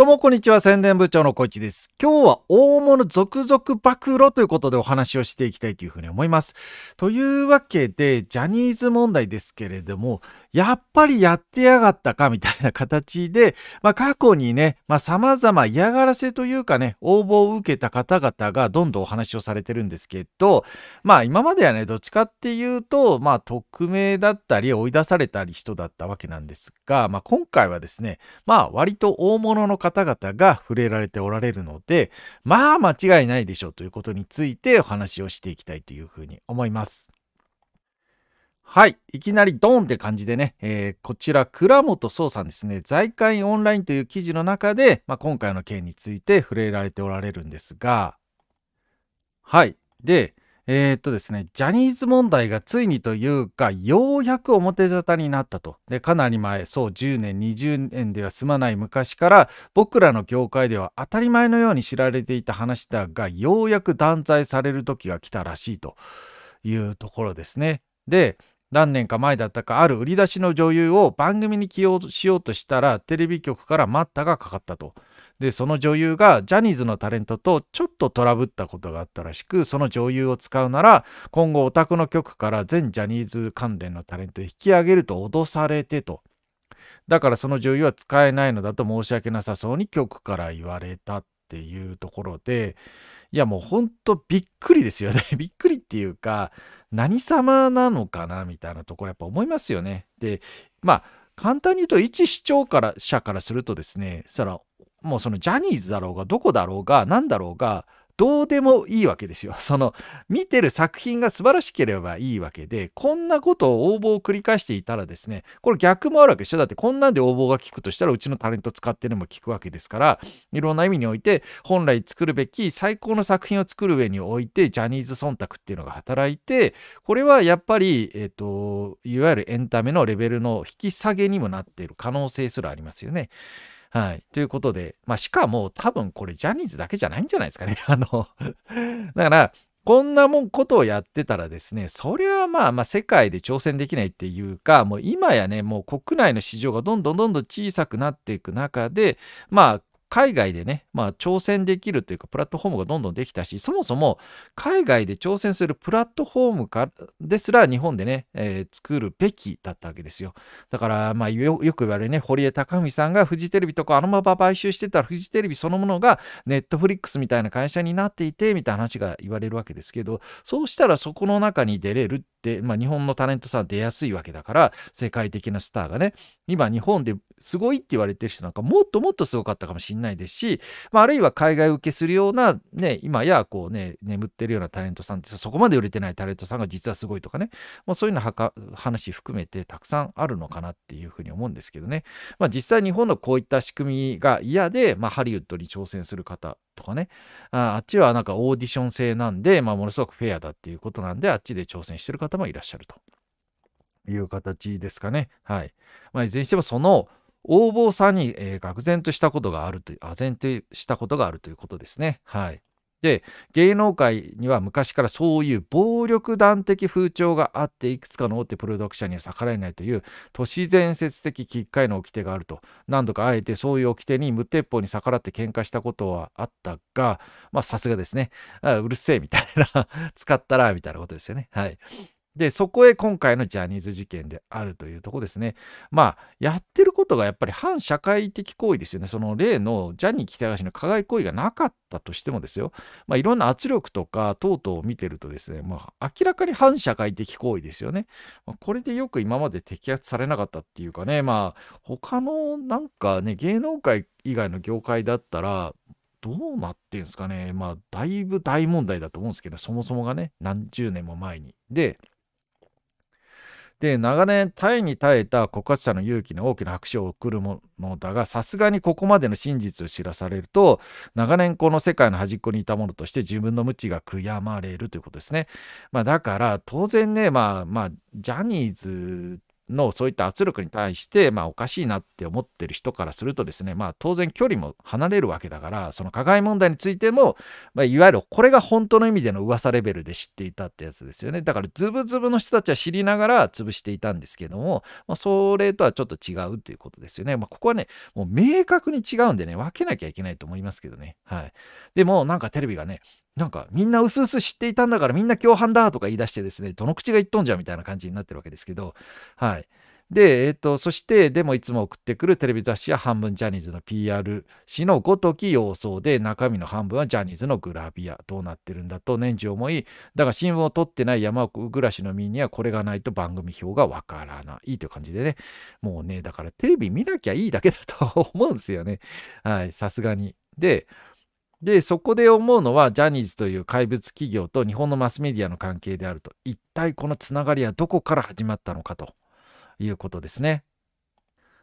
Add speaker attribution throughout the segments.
Speaker 1: どうもこんにちは、宣伝部長の小市です。今日は大物続々暴露ということでお話をしていきたいというふうに思います。というわけで、ジャニーズ問題ですけれども、やっぱりやってやがったかみたいな形で、まあ、過去にね、まあ、様々嫌がらせというかね、応募を受けた方々がどんどんお話をされてるんですけど、まあ、今まではね、どっちかっていうと、まあ、匿名だったり、追い出されたり人だったわけなんですが、まあ、今回はですね、まあ、割と大物の方々が触れられておられるので、まあ、間違いないでしょうということについてお話をしていきたいというふうに思います。はい。いきなりドーンって感じでね、えー、こちら、倉本壮さんですね、財界オンラインという記事の中で、まあ、今回の件について触れられておられるんですが、はい。で、えー、っとですね、ジャニーズ問題がついにというか、ようやく表沙汰になったと。で、かなり前、そう、10年、20年では済まない昔から、僕らの業界では当たり前のように知られていた話だが、ようやく断罪される時が来たらしいというところですね。で、何年か前だったかある売り出しの女優を番組に起用しようとしたらテレビ局から待ったがかかったと。でその女優がジャニーズのタレントとちょっとトラブったことがあったらしくその女優を使うなら今後オタクの局から全ジャニーズ関連のタレント引き上げると脅されてと。だからその女優は使えないのだと申し訳なさそうに局から言われたっていうところでいやもうほんとびっくりですよね びっくりっていうか何様なのかなみたいなところやっぱ思いますよね。で、まあ、簡単に言うと、一視聴者からするとですね、そら、もうそのジャニーズだろうが、どこだろうが、何だろうが、どうでもいいわけですよ。その見てる作品が素晴らしければいいわけで、こんなことを応募を繰り返していたらですね、これ逆もあるわけでしょ。だってこんなんで応募が効くとしたらうちのタレント使ってるのも効くわけですから、いろんな意味において本来作るべき最高の作品を作る上においてジャニーズ忖度っていうのが働いて、これはやっぱり、えっ、ー、と、いわゆるエンタメのレベルの引き下げにもなっている可能性すらありますよね。はい。ということで、まあ、しかも多分これジャニーズだけじゃないんじゃないですかね。あの だから、こんなもんことをやってたらですね、そりゃまあまあ世界で挑戦できないっていうか、もう今やね、もう国内の市場がどんどんどんどん小さくなっていく中で、まあ海外でね、まあ、挑戦できるというか、プラットフォームがどんどんできたし、そもそも海外で挑戦するプラットフォームかですら日本でね、えー、作るべきだったわけですよ。だから、まあよ、よく言われるね、堀江貴文さんがフジテレビとかあのまま買収してたらフジテレビそのものがネットフリックスみたいな会社になっていて、みたいな話が言われるわけですけど、そうしたらそこの中に出れるで、まあ、日本のタレントさん出やすいわけだから世界的なスターがね今日本ですごいって言われてる人なんかもっともっとすごかったかもしんないですし、まあ、あるいは海外受けするような、ね、今やこうね眠ってるようなタレントさんってそこまで売れてないタレントさんが実はすごいとかね、まあ、そういうのはか話含めてたくさんあるのかなっていうふうに思うんですけどね、まあ、実際日本のこういった仕組みが嫌で、まあ、ハリウッドに挑戦する方とかねああっちはなんかオーディション制なんで、まあ、ものすごくフェアだっていうことなんであっちで挑戦してる方もいらっしゃるという形ですかねはい、まあ、いずれにしてもその応募さんに、えー、愕然としたことがあるという、あ然としたことがあるということですね。はい。で芸能界には昔からそういう暴力団的風潮があっていくつかの大手プロダクションには逆らえないという都市伝説的かけの掟があると何度かあえてそういう掟に無鉄砲に逆らって喧嘩したことはあったがまあさすがですねうるせえみたいな 使ったらみたいなことですよねはいで、そこへ今回のジャニーズ事件であるというとこですね。まあ、やってることがやっぱり反社会的行為ですよね。その例のジャニー喜多川氏の加害行為がなかったとしてもですよ。まあ、いろんな圧力とか等々を見てるとですね、まあ、明らかに反社会的行為ですよね。まあ、これでよく今まで摘発されなかったっていうかね、まあ、他のなんかね、芸能界以外の業界だったら、どうなってんすかね。まあ、だいぶ大問題だと思うんですけど、そもそもがね、何十年も前に。で、で長年耐えに耐えた告発者の勇気に大きな拍手を送るものだがさすがにここまでの真実を知らされると長年この世界の端っこにいたものとして自分の無知が悔やまれるということですね。まあ、だから当然ね、まあ、まあジャニーズのそういった圧力に対して、まあ、おかしいなって思ってる人からするとですね、まあ、当然距離も離れるわけだからその加害問題についても、まあ、いわゆるこれが本当の意味での噂レベルで知っていたってやつですよねだからズブズブの人たちは知りながら潰していたんですけども、まあ、それとはちょっと違うということですよね、まあ、ここはねもう明確に違うんでね分けなきゃいけないと思いますけどねはいでもなんかテレビがねなんかみんな薄々知っていたんだからみんな共犯だとか言い出してですね、どの口が言っとんじゃみたいな感じになってるわけですけど、はい。で、えっ、ー、と、そして、でもいつも送ってくるテレビ雑誌は半分ジャニーズの PR 誌のごとき様相で、中身の半分はジャニーズのグラビア。どうなってるんだと年中思い、だが新聞を取ってない山奥暮らしの身にはこれがないと番組表がわからないという感じでね、もうね、だからテレビ見なきゃいいだけだと思うんですよね。はい、さすがに。で、で、そこで思うのは、ジャニーズという怪物企業と日本のマスメディアの関係であると、一体このつながりはどこから始まったのかということですね。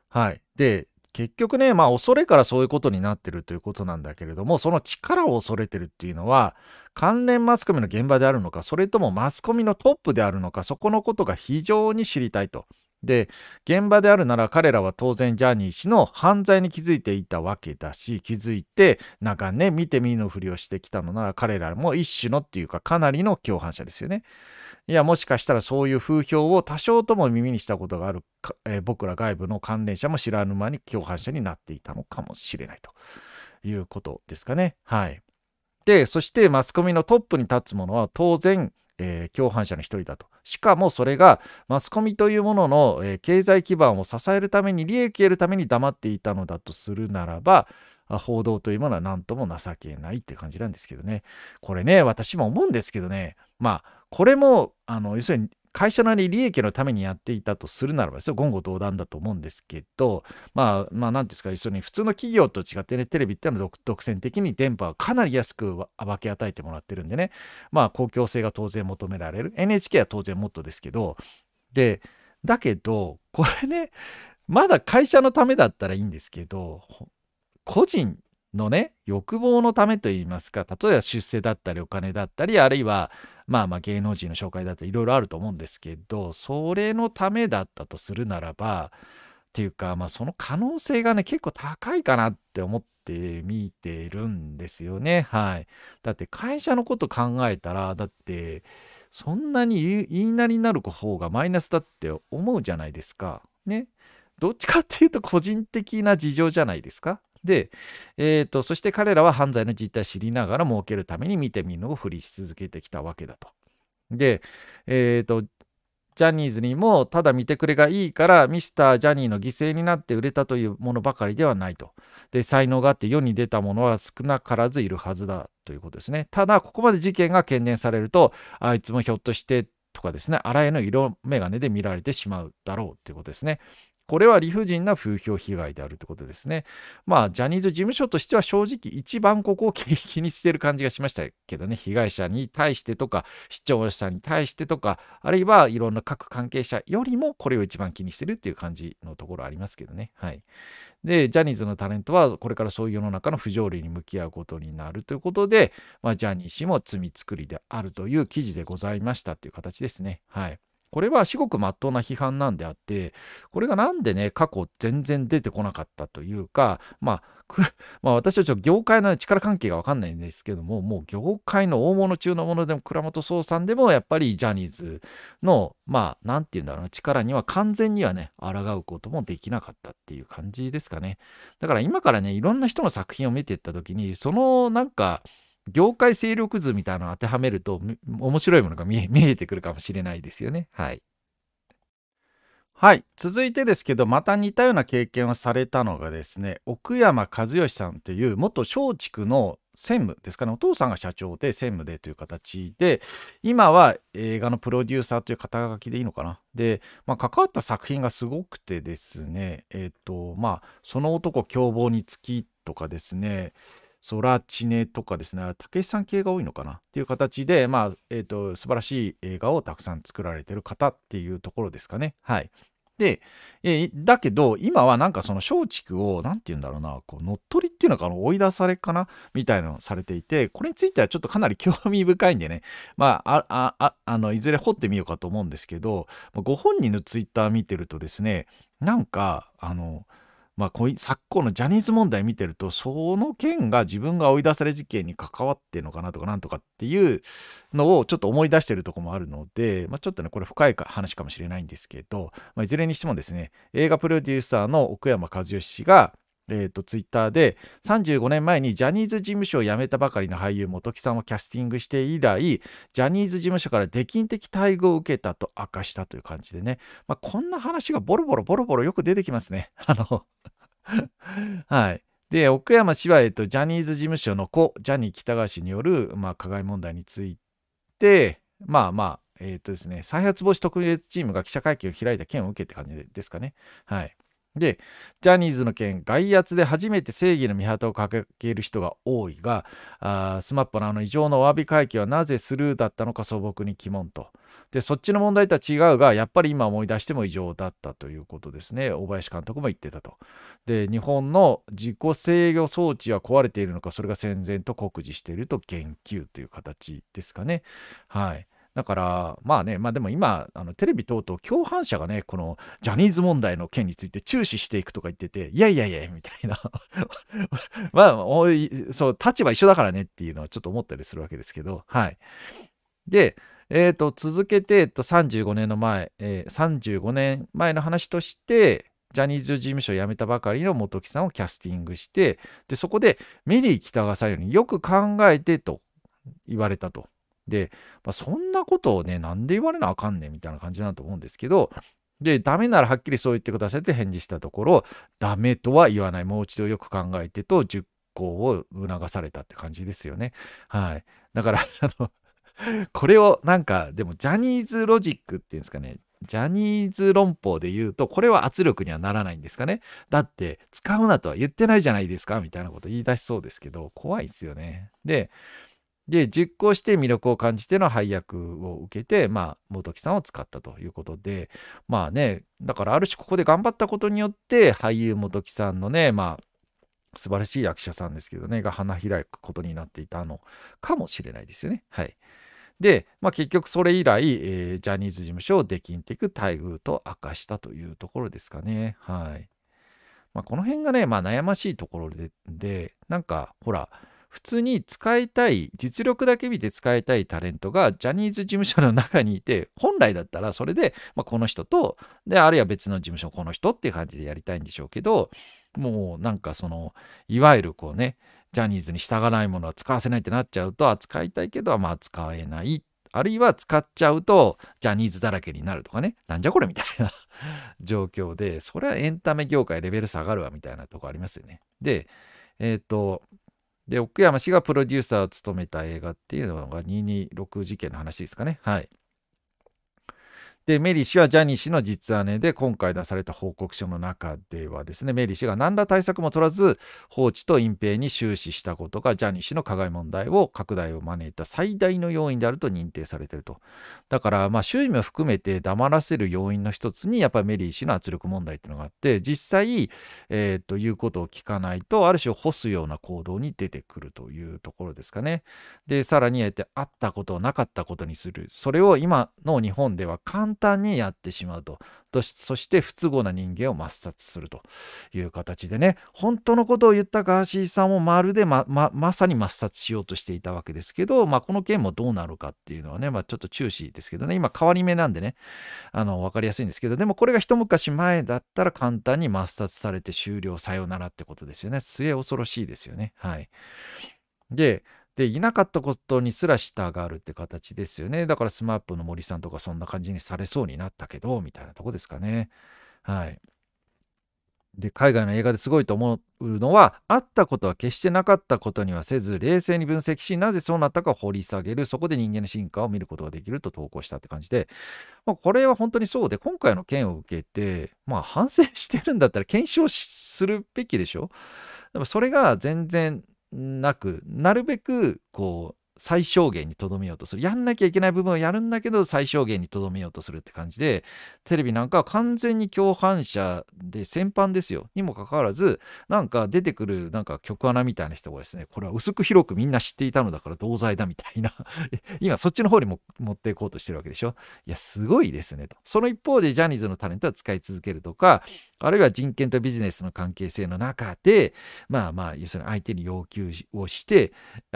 Speaker 1: はい。で、結局ね、まあ、恐れからそういうことになってるということなんだけれども、その力を恐れてるっていうのは、関連マスコミの現場であるのか、それともマスコミのトップであるのか、そこのことが非常に知りたいとで現場であるなら彼らは当然ジャニー氏の犯罪に気づいていたわけだし気づいて長かね、見て見ぬふりをしてきたのなら彼らも一種のっていうかかなりの共犯者ですよね。いやもしかしたらそういう風評を多少とも耳にしたことがあるえー、僕ら外部の関連者も知らぬ間に共犯者になっていたのかもしれないということですかね。はい、でそしてマスコミのトップに立つものは当然えー、共犯者の一人だと。しかもそれがマスコミというものの、えー、経済基盤を支えるために利益を得るために黙っていたのだとするならば報道というものは何とも情けないって感じなんですけどね。これね、私も思うんですけどね。まあ、これも、あの、要するに会社なり利益のためにやっていたとするならば言語道断だと思うんですけどまあまあ何ですか一緒に普通の企業と違ってねテレビってのは独占的に電波はかなり安く分け与えてもらってるんでねまあ公共性が当然求められる NHK は当然もっとですけどでだけどこれねまだ会社のためだったらいいんですけど個人のね欲望のためといいますか例えば出世だったりお金だったりあるいはまあまあ芸能人の紹介だったりいろいろあると思うんですけどそれのためだったとするならばっていうか、まあ、その可能性がね結構高いかなって思って見てるんですよね。はい、だって会社のこと考えたらだってそんなに言いなりになる方がマイナスだって思うじゃないですか。ね。どっちかっていうと個人的な事情じゃないですか。で、えーと、そして彼らは犯罪の実態を知りながら儲けるために見て見ぬをふりし続けてきたわけだと。で、えっ、ー、とジャニーズにもただ見てくれがいいからミスタージャニーの犠牲になって売れたというものばかりではないと。で才能があって世に出たものは少なからずいるはずだということですね。ただここまで事件が懸念されるとあいつもひょっとしてとかですね、あらゆる色眼鏡で見られてしまうだろうということですね。これは理不尽な風評被害であるということですね。まあ、ジャニーズ事務所としては正直一番ここを気にしてる感じがしましたけどね、被害者に対してとか、視聴者に対してとか、あるいはいろんな各関係者よりもこれを一番気にしてるっていう感じのところありますけどね。はい。で、ジャニーズのタレントはこれからそういう世の中の不条理に向き合うことになるということで、まあ、ジャニー氏も罪作りであるという記事でございましたっていう形ですね。はい。これは至極真っ当な批判なんであって、これがなんでね、過去全然出てこなかったというか、まあ、まあ私たちは業界の力関係がわかんないんですけども、もう業界の大物中のものでも倉本総さんでもやっぱりジャニーズの、まあなんて言うんだろうな、力には完全にはね、抗うこともできなかったっていう感じですかね。だから今からね、いろんな人の作品を見ていった時に、そのなんか、業界勢力図みたいなのを当てはめると面白いものが 見えてくるかもしれないですよね。はい。はい。続いてですけど、また似たような経験をされたのがですね、奥山和義さんという元松竹の専務ですかね、お父さんが社長で専務でという形で、今は映画のプロデューサーという肩書きでいいのかな。で、まあ、関わった作品がすごくてですね、えっ、ー、と、まあ、その男凶暴につきとかですね、ソラチネとかですね、たけしさん系が多いのかなっていう形で、まあ、えっ、ー、と、素晴らしい映画をたくさん作られてる方っていうところですかね。はい。で、えー、だけど、今はなんかその松竹を、なんて言うんだろうな、こう、乗っ取りっていうのか追い出されかなみたいなのをされていて、これについてはちょっとかなり興味深いんでね、まあ、あ、あ、あの、いずれ掘ってみようかと思うんですけど、ご本人のツイッター見てるとですね、なんか、あの、まあ、昨今のジャニーズ問題見てると、その件が自分が追い出され事件に関わってるのかなとか、なんとかっていうのをちょっと思い出してるとこもあるので、まあ、ちょっとね、これ深い話かもしれないんですけど、まあ、いずれにしてもですね、映画プロデューサーの奥山和義氏が、えーと、ツイッターで35年前にジャニーズ事務所を辞めたばかりの俳優本木さんをキャスティングして以来ジャニーズ事務所から出禁的待遇を受けたと明かしたという感じでね、まあ、こんな話がボロボロボロボロよく出てきますね。あのはいで奥山氏は、えっ、ー、と、ジャニーズ事務所の子ジャニー喜多川氏による、まあ、加害問題についてまあまあえっ、ー、とですね再発防止特別チームが記者会見を開いた件を受けって感じですかね。はいで、ジャニーズの件、外圧で初めて正義の見旗を掲げる人が多いが、smap のあの異常のお詫び会見はなぜスルーだったのか素朴に疑問と。で、そっちの問題とは違うが、やっぱり今思い出しても異常だったということですね。大林監督も言ってたと。で、日本の自己制御装置は壊れているのか、それが戦前と酷似していると言及という形ですかね。はい。だから、まあね、まあでも今、あのテレビ等々、共犯者がね、このジャニーズ問題の件について注視していくとか言ってて、いやいやいや、みたいな まあ、おい、そう、立場一緒だからねっていうのはちょっと思ったりするわけですけど、はい。で、えっ、ー、と、続けて、えっと、35年の前、えー、35年前の話として、ジャニーズ事務所を辞めたばかりの本木さんをキャスティングして、で、そこでメリー北川さんよりよく考えてと言われたと。で、まあ、そんなことをね、なんで言われなあかんねんみたいな感じなんと思うんですけど、で、ダメならはっきりそう言ってくださいって返事したところ、ダメとは言わない。もう一度よく考えてと、10行を促されたって感じですよね。はい。だから、あの、これをなんか、でもジャニーズロジックっていうんですかね、ジャニーズ論法で言うと、これは圧力にはならないんですかね。だって、使うなとは言ってないじゃないですか、みたいなこと言い出しそうですけど、怖いですよね。で、で、実行して魅力を感じての配役を受けて、まあ、元木さんを使ったということで、まあね、だからある種ここで頑張ったことによって、俳優元木さんのね、まあ、素晴らしい役者さんですけどね、が花開くことになっていたのかもしれないですよね。はい。で、まあ、結局それ以来、えー、ジャニーズ事務所をデキンテク待遇と明かしたというところですかね。はい。まあ、この辺がね、まあ、悩ましいところで、でなんか、ほら、普通に使いたい、実力だけ見て使いたいタレントがジャニーズ事務所の中にいて、本来だったらそれで、まあ、この人と、で、あるいは別の事務所この人っていう感じでやりたいんでしょうけど、もうなんかその、いわゆるこうね、ジャニーズに従わないものは使わせないってなっちゃうと、扱いたいけど、まあ使えないあるいは使っちゃうとジャニーズだらけになるとかね、なんじゃこれみたいな 状況で、それはエンタメ業界レベル下がるわみたいなとこありますよね。で、えっ、ー、と、で、奥山氏がプロデューサーを務めた映画っていうのが226事件の話ですかね。はい。でメリー氏はジャニー氏の実姉で今回出された報告書の中ではですねメリー氏が何ら対策も取らず放置と隠蔽に終始したことがジャニー氏の加害問題を拡大を招いた最大の要因であると認定されているとだからまあ周囲も含めて黙らせる要因の一つにやっぱりメリー氏の圧力問題っていうのがあって実際、えー、ということを聞かないとある種干すような行動に出てくるというところですかねでさらにあえてあったことをなかったことにするそれを今の日本では簡単にやってしまうと。そして不都合な人間を抹殺するという形でね、本当のことを言ったガーシーさんをまるでま、ま、まさに抹殺しようとしていたわけですけど、まあ、この件もどうなるかっていうのはね、まあ、ちょっと注視ですけどね、今変わり目なんでね、あの、わかりやすいんですけど、でもこれが一昔前だったら簡単に抹殺されて終了、さよならってことですよね。末恐ろしいですよね。はい。で、でいなかったことにすら従うって形ですよね。だから SMAP の森さんとかそんな感じにされそうになったけど、みたいなとこですかね。はい。で、海外の映画ですごいと思うのは、あったことは決してなかったことにはせず、冷静に分析し、なぜそうなったか掘り下げる、そこで人間の進化を見ることができると投稿したって感じで、まあ、これは本当にそうで、今回の件を受けて、まあ反省してるんだったら検証するべきでしょでもそれが全然なくなるべくこう最小限にとどめようとする。やんなきゃいけない部分をやるんだけど、最小限にとどめようとするって感じで、テレビなんか完全に共犯者で先般ですよ。にもかかわらず、なんか出てくる、なんか曲穴みたいな人がですね、これは薄く広くみんな知っていたのだから同罪だみたいな 今そっちの方にも持っていこうとしてるわけでしょ。いや、すごいですねと。その一方でジャニーズのタレントは使い続けるとか、あるいは人権とビジネスの関係性の中で、まあまあ、要するに相手に要求をして、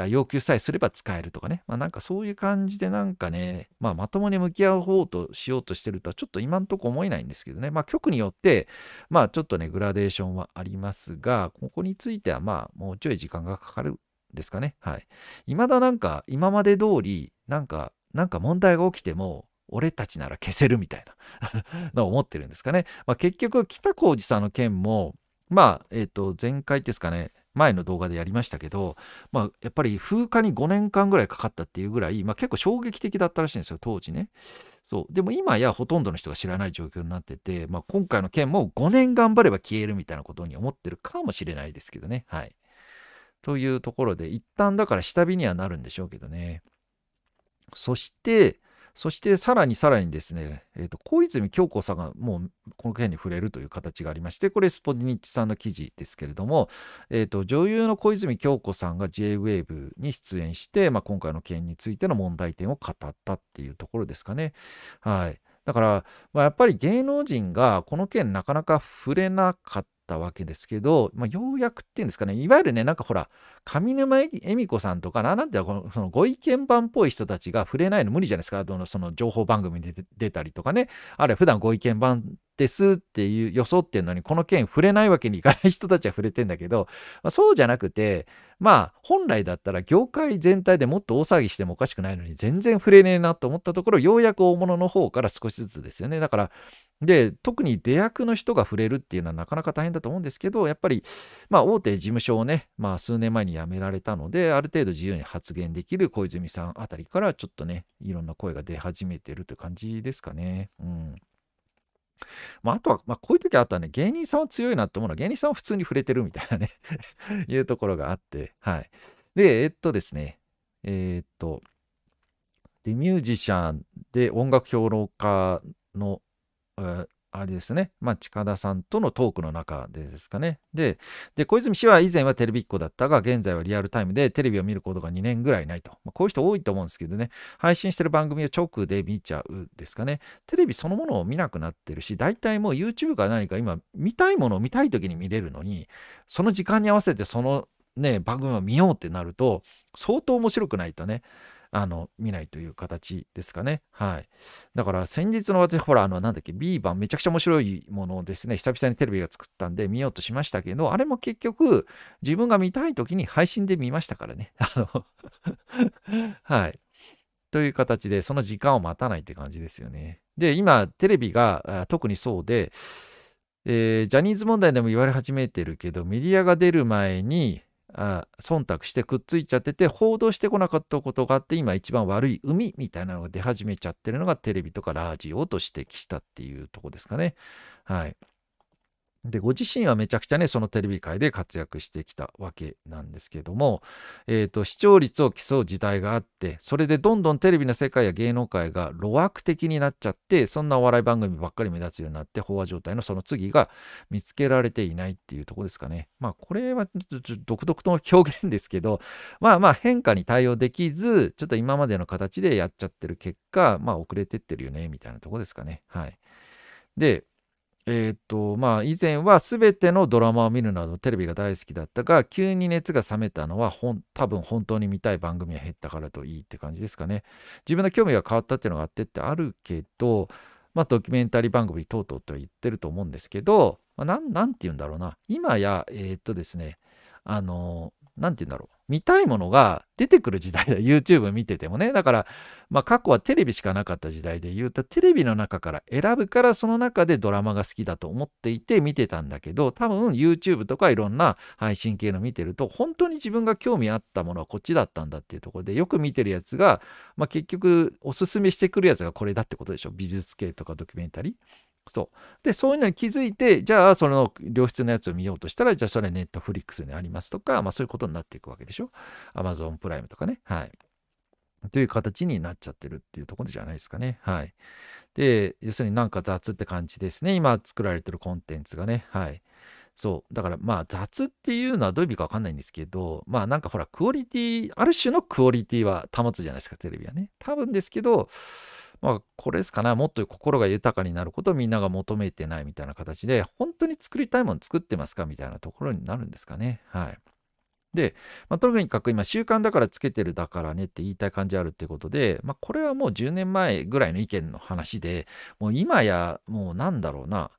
Speaker 1: 要求さえすれば使い変えるとかね、まあ、なんかそういう感じでなんかね、まあ、まともに向き合う方としようとしてるとはちょっと今んとこ思えないんですけどね、まあ、局によって、まあ、ちょっとねグラデーションはありますがここについてはまあもうちょい時間がかかるですかねはい未だなんか今まで通りなんかなんか問題が起きても俺たちなら消せるみたいな のを思ってるんですかね、まあ、結局北浩二さんの件もまあえっ、ー、と前回ですかね前の動画でやりましたけど、まあ、やっぱり風化に5年間ぐらいかかったっていうぐらい、まあ、結構衝撃的だったらしいんですよ、当時ね。そう。でも今やほとんどの人が知らない状況になってて、まあ、今回の件も5年頑張れば消えるみたいなことに思ってるかもしれないですけどね。はい。というところで、一旦だから下火にはなるんでしょうけどね。そして、そしてさらにさらにですね、えーと、小泉京子さんがもうこの件に触れるという形がありまして、これスポニッチさんの記事ですけれども、えーと女優の小泉京子さんが JWAVE に出演して、まあ、今回の件についての問題点を語ったっていうところですかね。はい、だから、まあ、やっぱり芸能人がこの件なかなか触れなかったったわけですけど、まあ、ようやくっていうんですかね、いわゆるね、なんかほら、上沼恵美子さんとかな、なんていうの、そのご意見番っぽい人たちが触れないの無理じゃないですか、どのその情報番組で出たりとかね、あるいは普段ご意見番ですっていう予想っていうのにこの件触れないわけにいかない人たちは触れてんだけど、まあ、そうじゃなくてまあ本来だったら業界全体でもっと大騒ぎしてもおかしくないのに全然触れねえなと思ったところようやく大物の方から少しずつですよねだからで特に出役の人が触れるっていうのはなかなか大変だと思うんですけどやっぱりまあ大手事務所をね、まあ、数年前に辞められたのである程度自由に発言できる小泉さんあたりからちょっとねいろんな声が出始めてるという感じですかね。うんまあ、あとは、まあ、こういう時はあとはね、芸人さんは強いなと思うのは、芸人さんは普通に触れてるみたいなね いうところがあって、はい。で、えっとですね、えー、っと、で、ミュージシャンで音楽評論家の、えー、あれですね、まあ、近田さんとのトークの中でですかね。で、で小泉氏は以前はテレビっ子だったが、現在はリアルタイムでテレビを見ることが2年ぐらいないと。まあ、こういう人多いと思うんですけどね、配信してる番組を直で見ちゃうですかね。テレビそのものを見なくなってるし、大体もう YouTube か何か今、見たいものを見たい時に見れるのに、その時間に合わせてそのね、番組を見ようってなると、相当面白くないとね、あの、見ないという形ですかね。はい。だから先日の私、ほら、あの、なんだっけ、ビーバめちゃくちゃ面白いものですね。久々にテレビが作ったんで見ようとしましたけど、あれも結局、自分が見たい時に配信で見ましたからね。あのはい。という形で、その時間を待たないって感じですよね。で、今、テレビが特にそうで、えー、ジャニーズ問題でも言われ始めてるけど、メディアが出る前に、あ忖度してくっついちゃってて報道してこなかったことがあって今一番悪い海みたいなのが出始めちゃってるのがテレビとかラジオと指摘したっていうとこですかね。はい。で、ご自身はめちゃくちゃね、そのテレビ界で活躍してきたわけなんですけども、えー、と、視聴率を競う時代があって、それでどんどんテレビの世界や芸能界が路悪的になっちゃって、そんなお笑い番組ばっかり目立つようになって、飽和状態のその次が見つけられていないっていうとこですかね。まあ、これはちょっと独特の表現ですけど、まあまあ変化に対応できず、ちょっと今までの形でやっちゃってる結果、まあ遅れてってるよね、みたいなとこですかね。はい。で、えっ、と、まあ、以前は全てのドラマを見るなどテレビが大好きだったが、急に熱が冷めたのは、多分本当に見たい番組が減ったからといいって感じですかね。自分の興味が変わったっていうのがあってってあるけど、まあ、ドキュメンタリー番組等々と言ってると思うんですけど、まあ、なん、て言うんだろうな。今や、えっ、とですね、あの、何て言うんだろう。見たいものが出てくる時代だ。YouTube 見ててもね。だから、まあ過去はテレビしかなかった時代で言うと、テレビの中から選ぶから、その中でドラマが好きだと思っていて見てたんだけど、多分 YouTube とかいろんな配信系の見てると、本当に自分が興味あったものはこっちだったんだっていうところで、よく見てるやつが、まあ結局おすすめしてくるやつがこれだってことでしょ。美術系とかドキュメンタリー。そう。で、そういうのに気づいて、じゃあ、その良質なやつを見ようとしたら、じゃあ、それネットフリックスにありますとか、まあ、そういうことになっていくわけでしょ。アマゾンプライムとかね。はい。という形になっちゃってるっていうところじゃないですかね。はい。で、要するになんか雑って感じですね。今作られてるコンテンツがね。はい。そう。だからまあ雑っていうのはどういう意味かわかんないんですけど、まあなんかほらクオリティ、ある種のクオリティは保つじゃないですか、テレビはね。多分ですけど、まあ、これですかね、もっと心が豊かになることをみんなが求めてないみたいな形で、本当に作りたいもの作ってますかみたいなところになるんですかね。はい。で、まあ、とにかく今、習慣だからつけてるだからねって言いたい感じあるってことで、まあ、これはもう10年前ぐらいの意見の話で、もう今や、もうなんだろうな、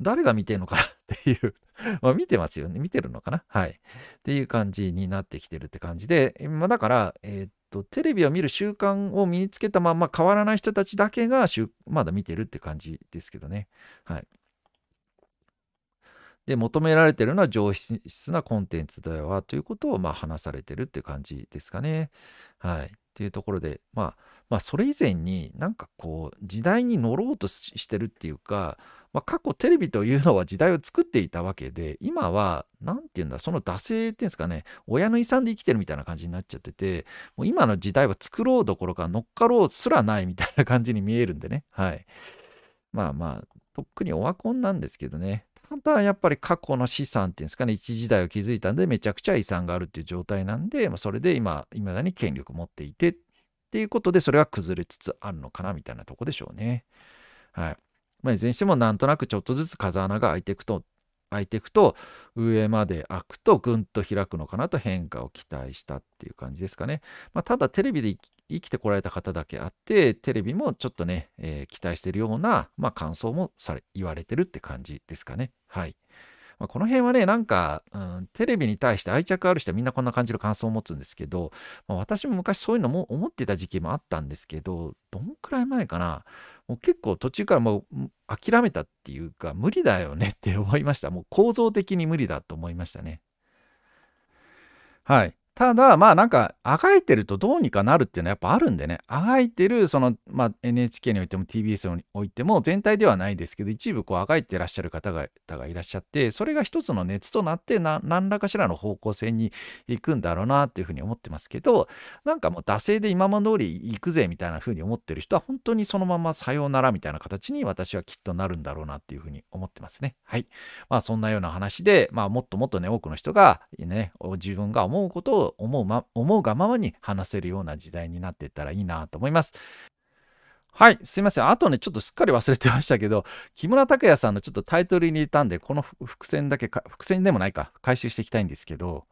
Speaker 1: 誰が見てんのかなっていう まあ見てますよね。見てるのかなはい。っていう感じになってきてるって感じで、まあ、だから、えー、っと、テレビを見る習慣を身につけたまま変わらない人たちだけがまだ見てるって感じですけどね。はい。で、求められてるのは上質なコンテンツだよということをまあ話されてるって感じですかね。はい。というところで、まあ、まあ、それ以前になんかこう時代に乗ろうとしてるっていうか、まあ、過去テレビというのは時代を作っていたわけで、今は、何て言うんだ、その惰性っていうんですかね、親の遺産で生きてるみたいな感じになっちゃってて、もう今の時代は作ろうどころか乗っかろうすらないみたいな感じに見えるんでね。はい。まあまあ、とっくにオワコンなんですけどね。ただやっぱり過去の資産っていうんですかね、一時代を築いたんで、めちゃくちゃ遺産があるっていう状態なんで、まあ、それで今、いまだに権力を持っていてっていうことで、それは崩れつつあるのかなみたいなとこでしょうね。はい。まあ、いずれにしてもなんとなくちょっとずつ風穴が開いていくと開いていくと上まで開くとぐんと開くのかなと変化を期待したっていう感じですかね。まあ、ただテレビで生きてこられた方だけあってテレビもちょっとね、えー、期待してるような、まあ、感想もされ言われてるって感じですかね。はい。まあ、この辺はね、なんか、うん、テレビに対して愛着ある人はみんなこんな感じの感想を持つんですけど、まあ、私も昔そういうのも思ってた時期もあったんですけど、どんくらい前かな、もう結構途中からもう諦めたっていうか、無理だよねって思いました。もう構造的に無理だと思いましたね。はい。ただまあなんかあがいてるとどうにかなるっていうのはやっぱあるんでねあがいてるその、まあ、NHK においても TBS においても全体ではないですけど一部こうあがいてらっしゃる方がいらっしゃってそれが一つの熱となって何らかしらの方向性に行くんだろうなっていうふうに思ってますけどなんかもう惰性で今まで通り行くぜみたいなふうに思ってる人は本当にそのままさようならみたいな形に私はきっとなるんだろうなっていうふうに思ってますねはいまあそんなような話で、まあ、もっともっとね多くの人がね自分が思うことをと思う,、ま、思うがままに話せるような時代になっていったらいいなと思います。はい、すいません。あとね、ちょっとすっかり忘れてましたけど、木村拓哉さんのちょっとタイトルにいたんで、この伏線だけか、伏線でもないか、回収していきたいんですけど、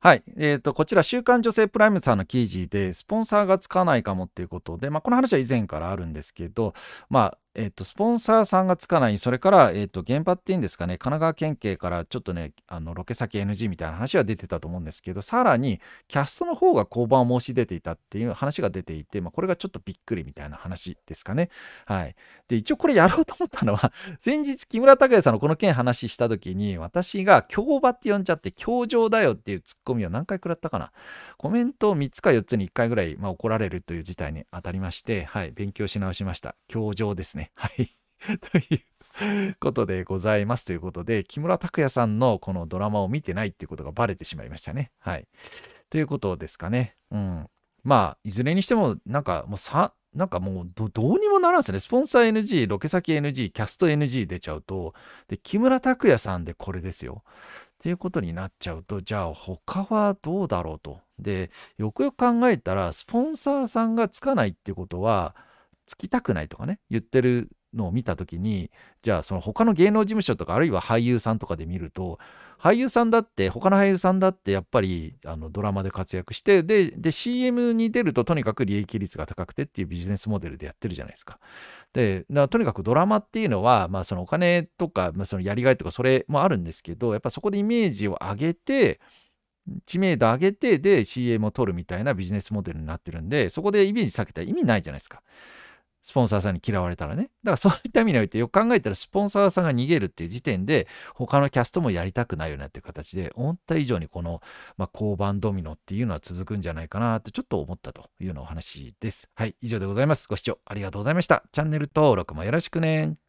Speaker 1: はい。えっ、ー、と、こちら、週刊女性プライムさんの記事で、スポンサーがつかないかもっていうことで、まあ、この話は以前からあるんですけど、まあ、えっと、スポンサーさんがつかない、それから、えっと、現場っていうんですかね、神奈川県警からちょっとね、あのロケ先 NG みたいな話は出てたと思うんですけど、さらに、キャストの方が交番を申し出ていたっていう話が出ていて、まあ、これがちょっとびっくりみたいな話ですかね。はい。で、一応これやろうと思ったのは、先日、木村拓哉さんのこの件話した時に、私が、競馬って呼んじゃって、競場だよっていうツッコミを何回くらったかな。コメントを3つか4つに1回ぐらい、まあ、怒られるという事態に当たりまして、はい、勉強し直しました。競場ですね。ね。はい。ということでございますということで、木村拓哉さんのこのドラマを見てないっていうことがバレてしまいましたね。はい。ということですかね。うん。まあ、いずれにしても、なんかもうさ、なんかもうどうにもならんですね。スポンサー NG、ロケ先 NG、キャスト NG 出ちゃうと、で、木村拓哉さんでこれですよ。っていうことになっちゃうと、じゃあ他はどうだろうと。で、よくよく考えたら、スポンサーさんがつかないってことは、つきたくないとかね言ってるのを見た時にじゃあその他の芸能事務所とかあるいは俳優さんとかで見ると俳優さんだって他の俳優さんだってやっぱりあのドラマで活躍してでで CM に出るととにかく利益率が高くてっていうビジネスモデルでやってるじゃないですか。でとにかくドラマっていうのは、まあ、そのお金とか、まあ、そのやりがいとかそれもあるんですけどやっぱそこでイメージを上げて知名度上げてで CM を取るみたいなビジネスモデルになってるんでそこでイメージ避けたら意味ないじゃないですか。スポンサーさんに嫌われたらね。だからそういった意味において、よく考えたらスポンサーさんが逃げるっていう時点で、他のキャストもやりたくないよねっていう形で、思った以上にこの、まあ、交番ドミノっていうのは続くんじゃないかなってちょっと思ったというようなお話です。はい、以上でございます。ご視聴ありがとうございました。チャンネル登録もよろしくね。